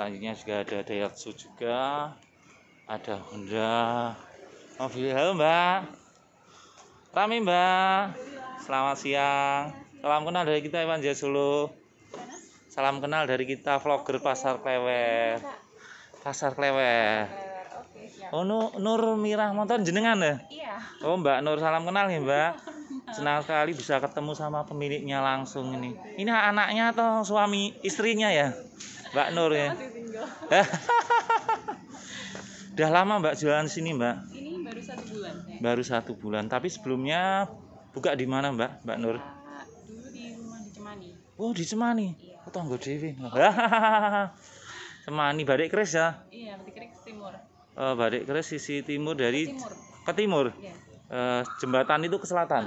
selanjutnya juga ada Daihatsu juga ada Honda mobil oh, halo mbak Rami mbak selamat siang salam kenal dari kita Iwan Jasulu salam kenal dari kita vlogger pasar klewer pasar klewer oh Nur, Nur Mirah motor jenengan ya iya. oh mbak Nur salam kenal ya mbak senang sekali bisa ketemu sama pemiliknya langsung ini ini anaknya atau suami istrinya ya Mbak Nur ya Udah lama Mbak jualan sini Mbak? Ini baru satu bulan. Ya? Baru satu bulan. Tapi sebelumnya buka di mana Mbak? Mbak Nur? Uh, dulu di rumah di Cemani. Oh di Cemani? Iya. Oh, tanggo Dewi. Cemani Badek Kris ya? Iya Badek Kris Timur. Uh, eh, Badek Kris sisi timur dari ke timur. Ke timur? Yes. Iya. Uh, jembatan itu ke selatan.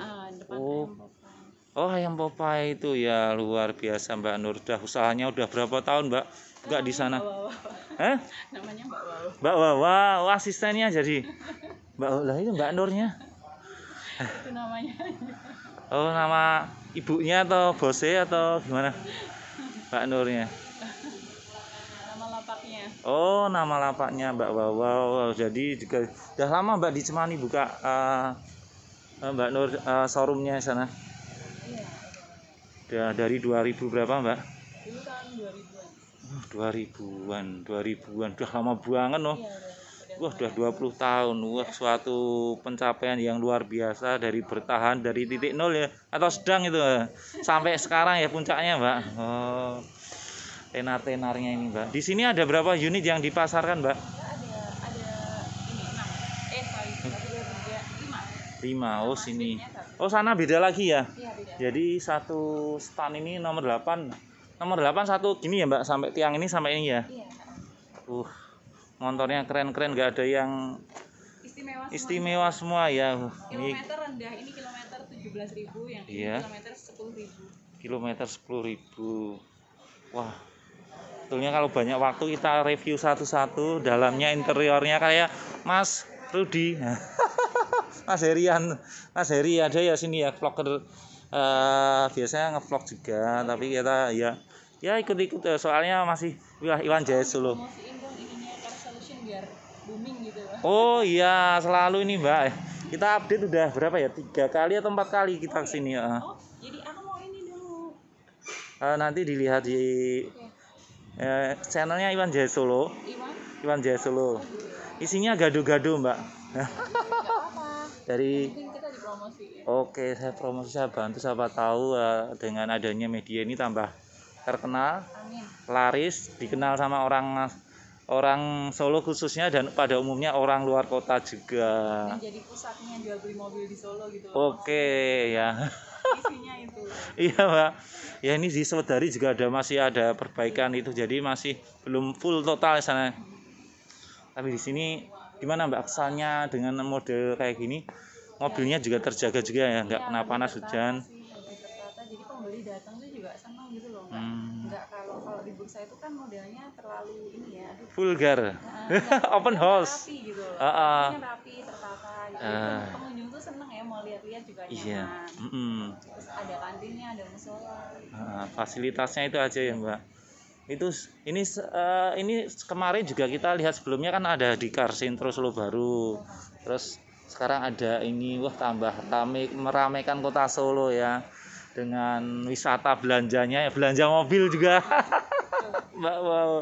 Uh, depan oh. Ayam Oh ayam Popeye itu ya luar biasa Mbak Nur. Dah usahanya udah berapa tahun Mbak? enggak di sana eh? namanya Mbak Wawa Mbak Wawa oh, asistennya jadi Mbak lah itu Mbak Nurnya itu namanya oh nama ibunya atau bosnya atau gimana Mbak Nurnya nama lapaknya oh nama lapaknya Mbak Wawa oh, jadi juga udah lama Mbak dicemani buka uh, Mbak Nur uh, eh, showroomnya sana iya. Ya, dari 2000 berapa Mbak? Dulu tahun 2000 2000-an 2000-an udah lama banget loh iya, wah udah 20 ya. tahun wah suatu pencapaian yang luar biasa dari bertahan dari titik nol ya atau sedang itu sampai sekarang ya puncaknya mbak oh tenar-tenarnya ini mbak di sini ada berapa unit yang dipasarkan mbak lima oh sini eh, oh sana beda lagi ya, iya, jadi satu stand ini nomor 8 nomor 8 satu gini ya mbak sampai tiang ini sampai ini ya iya. uh motornya keren-keren gak ada yang istimewa istimewa semua ya uh, kilometer rendah ini kilometer belas ribu yang iya. ini kilometer sepuluh ribu kilometer sepuluh ribu wah betulnya kalau banyak waktu kita review satu-satu dalamnya interiornya kayak Mas Rudi Mas Herian Mas Heri ada ya sini ya vlogger uh, biasanya ngevlog juga tapi kita ya ya ikut-ikut eh, soalnya masih wah Iwan Jaya Solo gitu, oh iya selalu ini mbak kita update udah berapa ya tiga kali atau empat kali kita oh, kesini ya oh, jadi aku mau ini dulu uh, nanti dilihat di okay. uh, channelnya Iwan Jaya Solo Iwan, Iwan Jaya Solo isinya gaduh-gaduh mbak dari promosi oke saya promosi saya bantu siapa tahu eh, dengan adanya media ini tambah terkenal Amin. laris dikenal sama orang orang Solo khususnya dan pada umumnya orang luar kota juga menjadi pusatnya jual beli mobil di Solo gitu loh, oke ya isinya itu iya pak ya ini di saudari juga ada masih ada perbaikan itu jadi masih belum full total sana tapi di sini gimana mbak kesannya dengan model kayak gini mobilnya juga terjaga juga ya nggak iya, kena panas hujan jadi pembeli datang tuh juga senang gitu loh hmm. nggak hmm. kalau kalau di bursa itu kan modelnya terlalu ini ya aduh, vulgar nah, open house rapi gitu loh uh, uh. rapi tertata gitu uh. pengunjung tuh seneng ya mau lihat-lihat juga iya. nyaman iya. mm -mm. terus ada kantinnya ada musola uh, fasilitasnya itu aja ya mbak itu ini uh, ini kemarin juga kita lihat sebelumnya kan ada di Karsin terus lo baru terus sekarang ada ini wah tambah rame, meramaikan kota Solo ya dengan wisata belanjanya ya belanja mobil juga Mbak wow.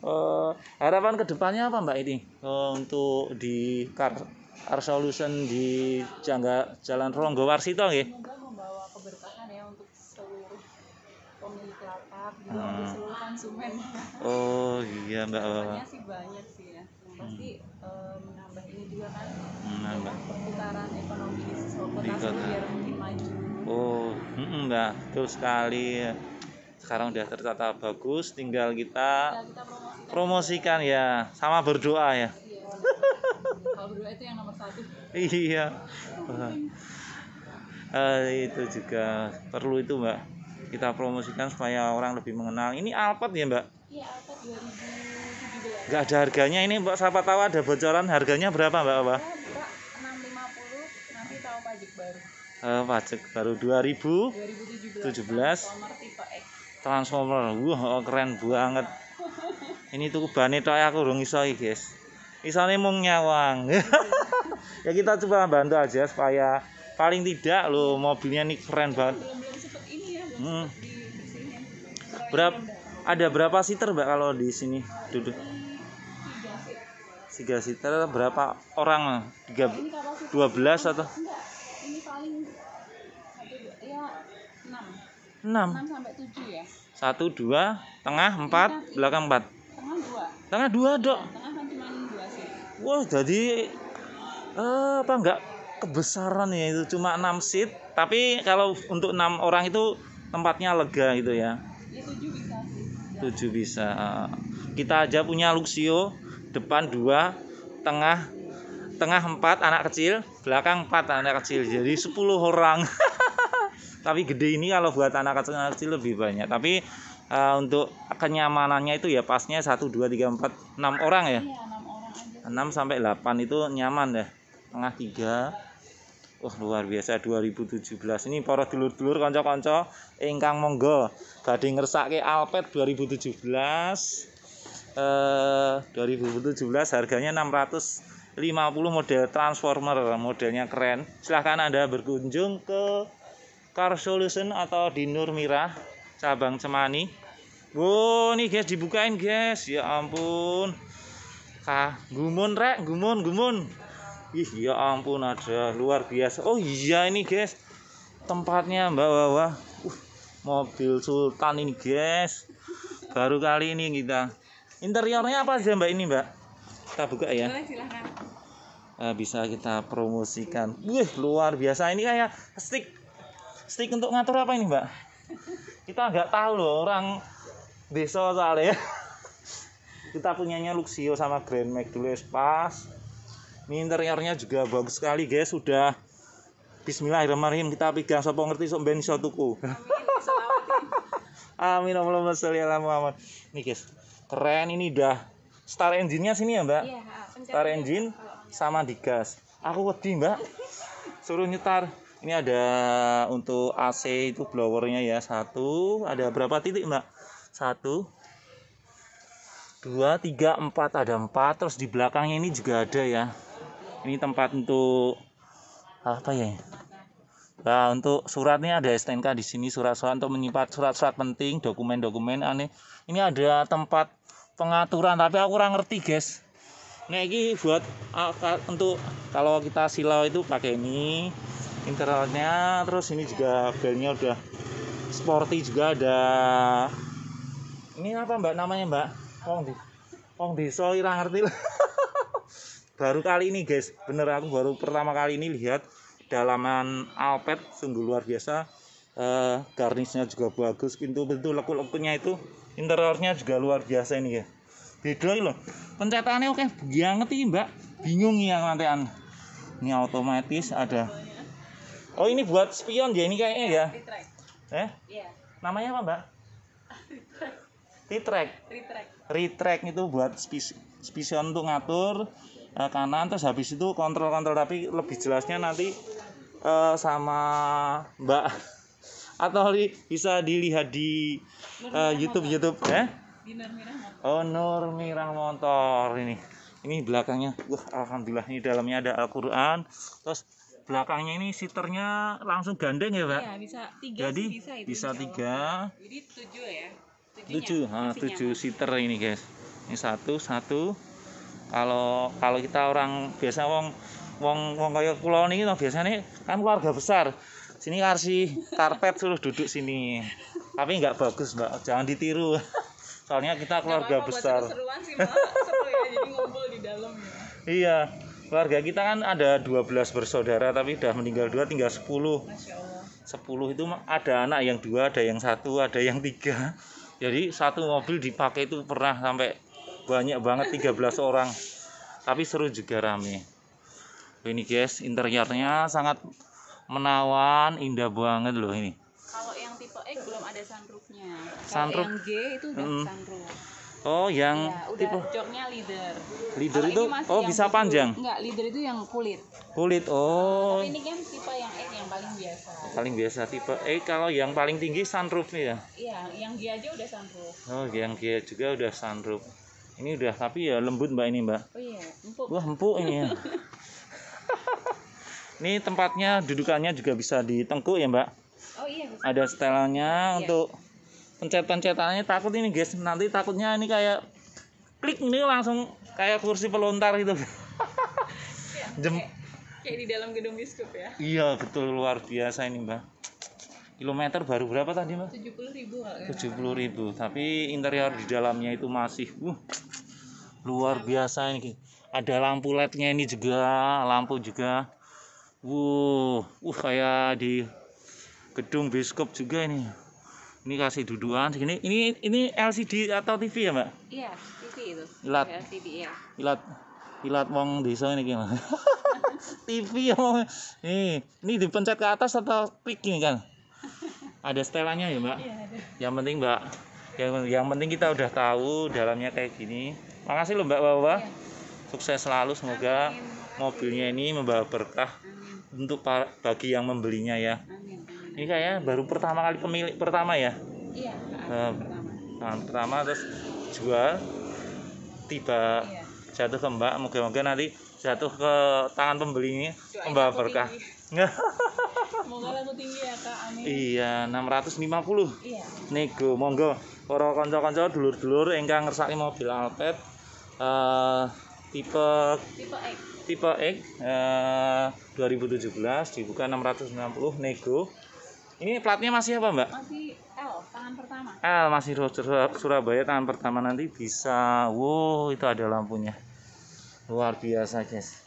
Uh, harapan kedepannya apa Mbak ini uh, untuk di Car, Car Solution di Jangga Jalan Ronggo Warsito nggih? membawa keberkahan ya untuk seluruh pemilik lapak gitu. ah. di seluruh konsumen oh iya enggak apa-apa sih banyak sih ya pasti hmm. menambah ini juga kan menambah perputaran ekonomi di kota, biar mungkin maju oh enggak betul sekali sekarang udah tertata bagus tinggal kita, ya, kita promosikan, promosikan ya sama berdoa ya kalau berdoa itu yang nomor satu iya uh, itu juga perlu itu mbak kita promosikan supaya orang lebih mengenal ini Alphard ya mbak iya Alphard 2017 nggak ada harganya ini mbak siapa tahu ada bocoran harganya berapa mbak apa 650 iya, nanti tahu pajak baru uh, pajak baru 2000 2017 Transformer wah oh, keren banget ini tuh bane ya aku urung iso guys isane mung nyawang ya kita coba bantu aja supaya paling tidak lo mobilnya ini keren banget Hmm. Berapa ada berapa sitter, Mbak kalau di sini duduk? Tiga sitter berapa orang? Tiga, dua belas atau? enam. Enam. Satu dua tengah empat belakang empat. Tengah dua. dua dok. dua Wah jadi eh, apa enggak kebesaran ya itu cuma enam seat tapi kalau untuk enam orang itu tempatnya lega gitu ya. ya tujuh bisa. Eh. Kita aja punya Luxio depan dua, tengah tengah empat anak kecil, belakang empat anak kecil. Jadi sepuluh orang. Tapi gede ini kalau buat anak kecil anak kecil lebih banyak. Tapi uh, untuk kenyamanannya itu ya pasnya satu dua tiga empat enam orang ya. Iya, enam sampai delapan itu nyaman deh. Ya. Tengah tiga. Wah oh, luar biasa 2017 ini para dulur-dulur kanca-kanca ingkang monggo badhe ngersake Alpet 2017 eh 2017 harganya 650 model Transformer modelnya keren silahkan Anda berkunjung ke Car Solution atau di Nur Mirah cabang Cemani Wow nih guys dibukain guys ya ampun Kah gumun rek gumun gumun Ih, ya ampun ada luar biasa. Oh iya ini guys tempatnya Mbak Wawa. Uh, mobil Sultan ini guys. Baru kali ini kita. Interiornya apa aja Mbak ini Mbak? Kita buka ya. silahkan. Nah, bisa kita promosikan. Wih luar biasa ini kayak stick stick untuk ngatur apa ini Mbak? Kita nggak tahu loh orang desa soalnya. kita punyanya Luxio sama Grand Max dulu ya, pas ini interiornya juga bagus sekali guys sudah Bismillahirrahmanirrahim kita pegang sapa ngerti sok ben iso tuku Amin Allah masya Muhammad. Nih guys, keren ini udah star engine-nya sini ya, Mbak? Iya, star engine sama digas. Aku wedi, Mbak. Suruh nyetar. Ini ada untuk AC itu blowernya ya satu. Ada berapa titik, Mbak? Satu, dua, tiga, empat. Ada empat. Terus di belakangnya ini juga ada ya ini tempat untuk apa ya Nah, untuk suratnya ada STNK di sini surat-surat untuk menyimpan surat-surat penting, dokumen-dokumen aneh. Ini ada tempat pengaturan tapi aku kurang ngerti, guys. Nah, ini buat ah, untuk kalau kita silau itu pakai ini internalnya terus ini juga belnya udah sporty juga ada ini apa mbak namanya mbak Wong di Wong di ngerti baru kali ini guys bener aku baru pertama kali ini lihat dalaman alpet sungguh luar biasa uh, garnisnya juga bagus pintu pintu lekuk-lekuknya itu interiornya juga luar biasa ini ya beda loh pencetannya oke banget ngerti mbak bingung ya an, ini otomatis ada oh ini buat spion ya ini kayaknya ya eh iya. namanya apa mbak retrack retrack itu buat spion untuk ngatur uh, kanan terus habis itu kontrol kontrol tapi lebih jelasnya nanti uh, sama Mbak atau bisa dilihat di uh, YouTube YouTube ya. Eh? Oh Nur Mirah Motor ini. Ini belakangnya, wah alhamdulillah ini dalamnya ada Al-Qur'an. Terus belakangnya ini siternya langsung gandeng ya, Pak? Iya, bisa tiga Jadi bisa, itu, bisa tiga. Jadi tujuh ya. Tujuh, tujuh, ha, tujuh siter ini guys. Ini satu, satu, kalau kalau kita orang biasa wong wong wong kaya pulau ini no, biasanya kan keluarga besar sini karsi karpet suruh duduk sini tapi nggak bagus mbak jangan ditiru soalnya kita keluarga apa besar seru sih seru ya jadi ngumpul di dalam ya iya keluarga kita kan ada 12 bersaudara tapi udah meninggal dua tinggal 10 10 itu ada anak yang dua ada yang satu ada yang tiga jadi satu mobil dipakai itu pernah sampai banyak banget 13 orang tapi seru juga rame ini guys interiornya sangat menawan indah banget loh ini kalau yang tipe E belum ada sunroofnya sunroof yang G itu udah mm. sunroof Oh, yang ya, udah tipe joknya leader. Leader Kalau itu oh bisa kulit. panjang. Enggak, leader itu yang kulit. Kulit. Oh. tapi ini kan tipe yang E yang paling biasa. Paling biasa tipe E kalau yang paling tinggi sunroof nih ya. Iya, yang G aja udah sunroof. Oh, yang G juga udah sunroof. Ini udah tapi ya lembut Mbak ini, Mbak. Oh iya, empuk. Wah, empuk ini. Ya. ini tempatnya dudukannya juga bisa ditengkuk ya, Mbak. Oh iya, Ada setelannya iya. untuk pencet-pencetannya takut ini, guys. Nanti takutnya ini kayak klik ini langsung kayak kursi pelontar gitu. ya, Jem kayak, kayak di dalam gedung biskup ya. Iya, betul luar biasa ini, Mbak kilometer baru berapa tadi mbak? 70 ribu Tujuh 70 ribu tapi interior di dalamnya itu masih uh luar biasa ini ada lampu lednya ini juga lampu juga wuh uh kayak di gedung biskop juga ini ini kasih duduan segini ini ini LCD atau TV ya mbak iya TV itu ilat LCD ya ilat ilat wong desa ini gimana TV wong mau ini dipencet ke atas atau klik ini kan ada setelannya ya mbak iya, yang penting mbak yang, yang penting kita udah tahu dalamnya kayak gini Makasih loh Mbak Wawa. Iya. Sukses selalu semoga Amin. mobilnya ini membawa berkah Amin. untuk para, bagi yang membelinya ya. Amin. Ini kayaknya baru pertama kali pemilik pertama ya. Iya. Um, nah, pertama terus jual tiba iya. jatuh ke Mbak, moga-moga nanti jatuh ke tangan pembeli ini membawa berkah. Semoga laku tinggi ya Kak. Amin. Iya, 650. Iya. Nego monggo para kanca-kanca dulur-dulur ingkang ngersaki mobil Alphard uh, tipe tipe X, tipe X eh, uh, 2017 dibuka 660 nego. Ini platnya masih apa, Mbak? Masih L, tangan pertama. L masih Surabaya tangan pertama nanti bisa. Wow, itu ada lampunya. Luar biasa, guys.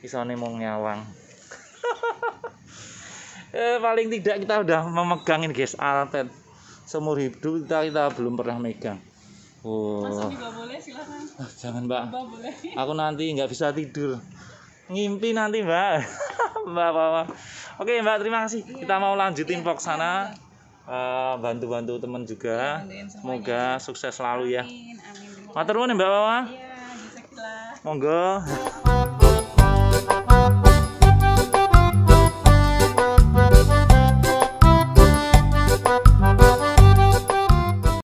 bisa mau nyawang. eh, paling tidak kita udah memegangin guys, altet. Seumur hidup kita kita belum pernah megang. Oh. Mas Abi boleh silakan. Oh, jangan Mbak. Mbak boleh. Aku nanti nggak bisa tidur. Ngimpi nanti Mbak. mbak apa Oke Mbak terima kasih. Iya. Kita mau lanjutin iya, pok sana. Uh, bantu-bantu teman juga. Iya, Semoga sukses selalu ya. Amin. Amin. Matur nuwun Mbak Wawa. Iya, Monggo.